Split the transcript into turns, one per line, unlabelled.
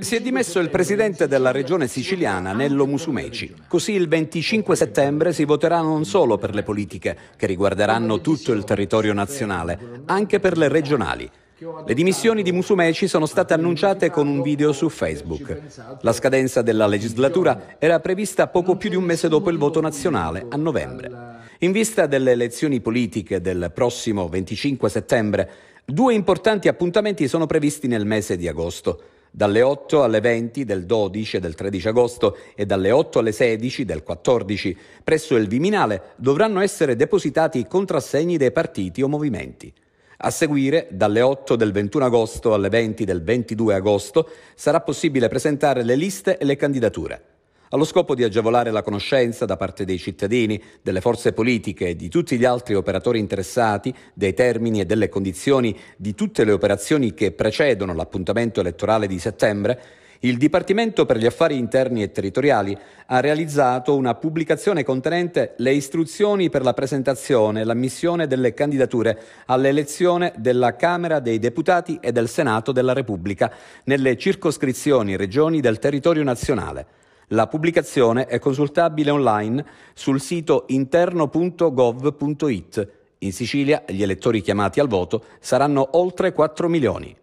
Si è dimesso il presidente della regione siciliana, Nello Musumeci. Così il 25 settembre si voterà non solo per le politiche, che riguarderanno tutto il territorio eh, nazionale, anche per le regionali. Le dimissioni di Musumeci sono state annunciate con un video su Facebook. La scadenza della legislatura era prevista poco più di un mese dopo il voto nazionale, a novembre. In vista delle elezioni politiche del prossimo 25 settembre, due importanti appuntamenti sono previsti nel mese di agosto dalle 8 alle 20 del 12 e del 13 agosto e dalle 8 alle 16 del 14 presso il Viminale dovranno essere depositati i contrassegni dei partiti o movimenti. A seguire, dalle 8 del 21 agosto alle 20 del 22 agosto, sarà possibile presentare le liste e le candidature allo scopo di agevolare la conoscenza da parte dei cittadini, delle forze politiche e di tutti gli altri operatori interessati dei termini e delle condizioni di tutte le operazioni che precedono l'appuntamento elettorale di settembre, il Dipartimento per gli affari interni e territoriali ha realizzato una pubblicazione contenente le istruzioni per la presentazione e l'ammissione delle candidature all'elezione della Camera dei Deputati e del Senato della Repubblica nelle circoscrizioni e regioni del territorio nazionale. La pubblicazione è consultabile online sul sito interno.gov.it. In Sicilia gli elettori chiamati al voto saranno oltre 4 milioni.